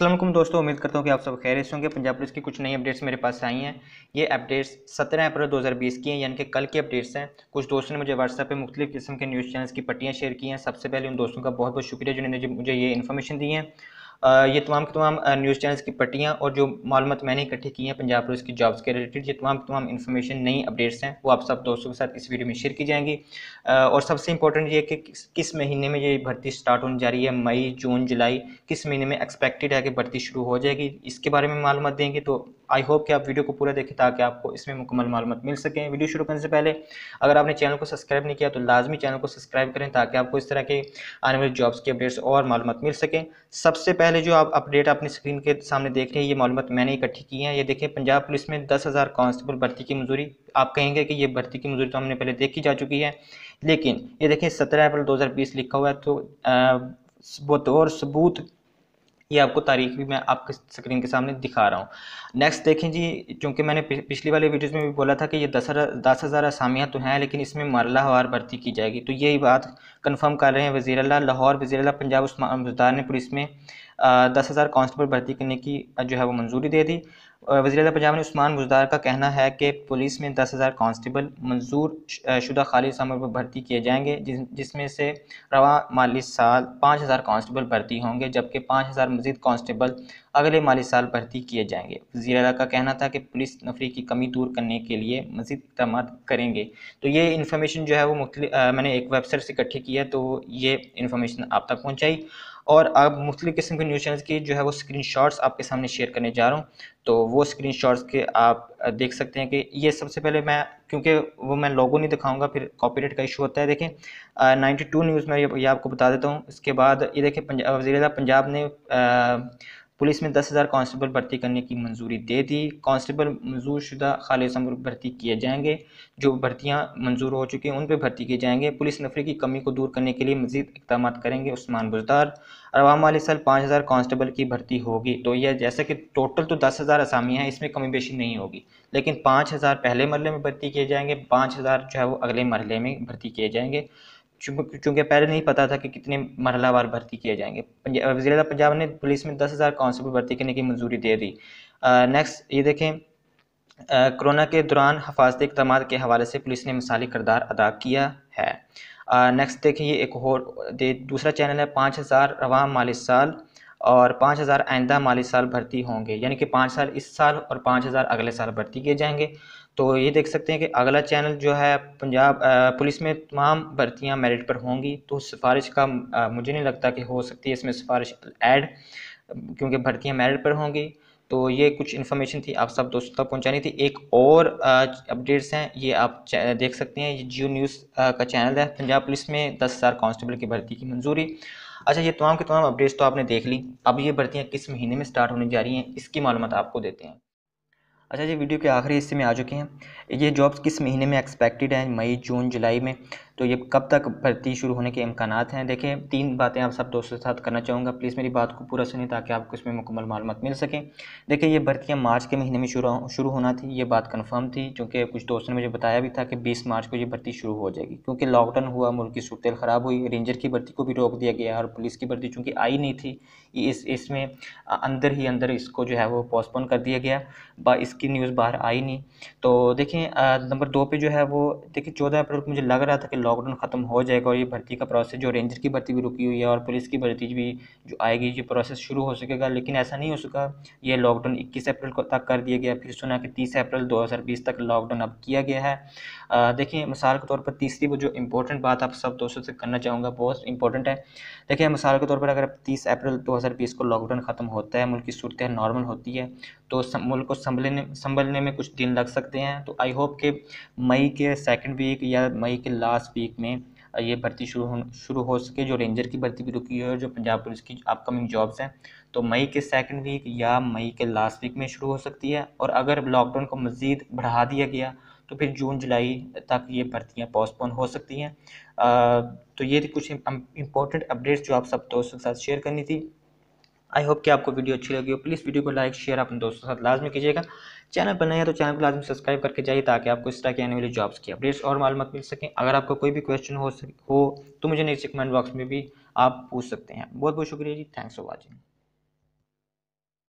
असलम दोस्तों उम्मीद करता हूँ कि आप सब खैर से होंगे पंजाब पुलिस की कुछ नई अपडेट्स मेरे पास आई हैं ये अपडेट्स 17 अप्रैल 2020 की हैं यानी कि कल की अपडेट्स हैं कुछ दोस्तों ने मुझे व्हाट्सएप पे मुख्तलिफ किस्म के न्यूज़ चैनल्स की पट्टियाँ शेयर की हैं सबसे पहले उन दोस्तों का बहुत बहुत शुक्रिया जिन्होंने मुझे ये इन्फॉर्मेशन दी है ये तमाम के तमाम न्यूज़ चैनल्स की पट्टियाँ और जो मालूम मैंने इकट्ठी की हैं पंजाब पुलिस की जॉब्स के रिलेटेड ये तमाम तमाम इन्फॉर्मेशन नई अपडेट्स हैं वो आप सब दोस्तों के साथ इस वीडियो में शेयर की जाएंगी और सबसे इंपॉर्टेंट ये कि किस महीने में ये भर्ती स्टार्ट होने जा रही है मई जून जुलाई किस महीने में एक्सपेक्टेड है कि भर्ती शुरू हो जाएगी इसके बारे में मालूम देंगे तो आई होप कि आप वीडियो को पूरा देखें ताकि आपको इसमें मुकम्मल मालूम मिल सके वीडियो शुरू करने से पहले अगर आपने चैनल को सब्सक्राइब नहीं किया तो लाजमी चैनल को सब्सक्राइब करें ताकि आपको इस तरह के आने वाले जॉब्स की अपडेट्स और मालूम मिल सकें सबसे पहले जो आप अपडेट अपनी स्क्रीन के सामने देख रहे हैं ये मालूम मैंने इकट्ठी की है ये देखें पंजाब पुलिस में दस हज़ार कांस्टेबल भर्ती की मंजूरी आप कहेंगे कि ये भर्ती की मंजूरी तो हमने पहले देखी जा चुकी है लेकिन ये देखें सत्रह अप्रैल दो लिखा हुआ है तो बतौर तो सबूत ये आपको तारीख भी मैं आपके स्क्रीन के सामने दिखा रहा हूँ नेक्स्ट देखें जी चूँकि मैंने पिछली वाले वीडियोज़ में भी बोला था कि ये दस हज़ार दस हज़ार असामियाँ तो हैं लेकिन इसमें मरला हवार भर्ती की जाएगी तो यही बात कन्फर्म कर रहे हैं वजीरला लाहौर वजीर पंजाब उस्मान ने पुलिस में दस हज़ार कॉन्स्टेबल भर्ती करने की जो है वो मंजूरी दे दी वजी अल पंजाब ने उस्मान गुजदार का कहना है कि पुलिस में दस हज़ार कॉन्स्टेबल मंजूर शुदा खाली समय पर भर्ती किए जाएंगे जिस जिसमें से रवा माली साल पाँच हज़ार कॉन्स्टेबल भर्ती होंगे जबकि पाँच हज़ार मजीद कॉन्स्टेबल अगले माली साल भर्ती किए जाएंगे वजी अल का कहना था कि पुलिस नफरी की कमी दूर करने के लिए मजीद इकदाम करेंगे तो ये इन्फॉर्मेशन जो है वो मुख्त मैंने एक वेबसाइट से इकट्ठी की है तो ये इन्फॉर्मेशन आप तक पहुँचाई और अब मुख्तु किस्म के न्यूज़ चैनल की जो है वो स्क्रीन शॉट्स आपके सामने शेयर करने जा रहा हूँ तो वो स्क्रीन शॉट्स के आप देख सकते हैं कि ये सबसे पहले मैं क्योंकि वो मैं लोगों नहीं दिखाऊंगा फिर कॉपीराइट का इशू होता है देखें नाइन्टी टू न्यूज़ में ये, आपको बता देता हूँ इसके बाद ये देखें पंजाब वजी पंजाब ने आ, पुलिस में दस हज़ार कॉन्स्टेबल भर्ती करने की मंजूरी दे दी कॉन्स्टेबल मंजूर शुदा खालिद भर्ती किए जाएंगे जो भर्तियाँ मंजूर हो चुकी हैं उन पर भर्ती किए जाएंगे पुलिस नफरी की कमी को दूर करने के लिए मजीद इकदाम करेंगे उस्मान बुजदार अवाम वाले साल पाँच हज़ार कांस्टेबल की भर्ती होगी तो यह जैसा कि टोटल तो दस हज़ार आसामियाँ हैं इसमें कमी बेशी नहीं होगी लेकिन पाँच हज़ार पहले मरले में भर्ती किए जाएंगे पाँच हज़ार जो है वो अगले मरले में भर्ती किए जाएंगे चूँकि पहले नहीं पता था कि कितने मरहलावार भर्ती किए जाएंगे वजी वजीर पंजाब ने पुलिस में दस हज़ार कॉन्स्टेबल भर्ती करने की मंजूरी दे दी नेक्स्ट ये देखें कोरोना के दौरान हफाजती इकदाम के हवाले से पुलिस ने मिसाली करदार अदा किया है नेक्स्ट देखें ये एक और दूसरा चैनल है पाँच हज़ार रवा माली साल और पाँच हज़ार आइंदा माली साल भर्ती होंगे यानी कि पाँच साल इस साल और पाँच हज़ार अगले साल भर्ती किए जाएंगे तो ये देख सकते हैं कि अगला चैनल जो है पंजाब पुलिस में तमाम भर्तियाँ मेरिट पर होंगी तो सिफारिश का मुझे नहीं लगता कि हो सकती है इसमें सिफारिश ऐड क्योंकि भर्तियाँ मेरिट पर होंगी तो ये कुछ इन्फॉर्मेशन थी आप सब दोस्तों तक पहुंचानी थी एक और अपडेट्स हैं ये आप देख सकते हैं ये जियो न्यूज़ का चैनल है पंजाब पुलिस में दस हज़ार कॉन्स्टेबल की भर्ती की मंजूरी अच्छा ये तमाम के तमाम अपडेट्स तो आपने देख ली अब ये भर्तियाँ किस महीने में स्टार्ट होने जा रही हैं इसकी मालूम आपको देते हैं अच्छा जी वीडियो के आखिरी हिस्से में आ चुके हैं ये जॉब्स किस महीने में एक्सपेक्टेड हैं मई जून जुलाई में तो ये कब तक भर्ती शुरू होने के इम्कान हैं देखें तीन बातें आप सब दोस्तों के साथ करना चाहूँगा प्लीज़ मेरी बात को पूरा सुनिए ताकि आपको इसमें मुकम्मल मालूम मिल सके देखिए ये भर्तियाँ मार्च के महीने में शुरू शुरू होना थी ये बात कन्फर्म थी क्योंकि कुछ दोस्तों ने मुझे बताया भी था कि बीस मार्च को ये भर्ती शुरू हो जाएगी क्योंकि लॉकडाउन हुआ मुल्क की सूरत ख़राब हुई रेंजर की भर्ती को भी रोक दिया गया और पुलिस की भर्ती चूँकि आई नहीं थी इस इसमें अंदर ही अंदर इसको जो है वो पोस्टपोन कर दिया गया इसकी न्यूज़ बाहर आई नहीं तो देखें नंबर दो पे जो है वो देखिए चौदह अप्रैल को मुझे लग रहा था कि लॉकडाउन ख़त्म हो जाएगा और ये भर्ती का प्रोसेस जो रेंजर की भर्ती भी रुकी हुई है और पुलिस की भर्ती भी जो आएगी ये प्रोसेस शुरू हो सकेगा लेकिन ऐसा नहीं हो सका ये लॉकडाउन 21 अप्रैल को तक कर दिया गया फिर सुना कि 30 अप्रैल 2020 तक लॉकडाउन अब किया गया है देखिए मिसाल के तौर पर तीसरी वो जो इम्पोर्टेंट बात आप सब दोस्तों से करना चाहूँगा बहुत इंपॉर्टेंट है देखिए मिसाल के तौर पर अगर तीस अप्रैल दो हज़ार बीस को लॉकडाउन ख़त्म होता है मुल्क की सूरत नॉर्मल होती है तो मुल्क को संभलने संभलने में कुछ दिन लग सकते हैं तो आई होप के मई के सेकेंड वीक या मई के लास्ट वीक में ये भर्ती शुरू हो शुरू हो सके जो रेंजर की भर्ती भी रुकी है और जो पंजाब पुलिस की अपकमिंग जॉब्स हैं तो मई के सेकंड वीक या मई के लास्ट वीक में शुरू हो सकती है और अगर लॉकडाउन को मज़ीद बढ़ा दिया गया तो फिर जून जुलाई तक ये भर्तियाँ पोस्टपोन हो सकती हैं तो ये थी कुछ इंपॉर्टेंट अपडेट्स जो आप सब दोस्तों के साथ शेयर करनी थी आई होप कि आपको वीडियो अच्छी लगी हो प्लीज़ वीडियो को लाइक शेयर अपने दोस्तों के साथ लाजमी कीजिएगा चैनल पर तो चैनल को लाजमी सब्सक्राइब करके जाइए ताकि आपको इस तरह की आने वाली जॉब्स की अपडेट्स और मालूम मिल सकें अगर आपको कोई भी क्वेश्चन हो सके हो तो मुझे नीचे कमेंट बॉक्स में भी आप पूछ सकते हैं बहुत बहुत शुक्रिया जी थैंक्स फॉर वॉचिंग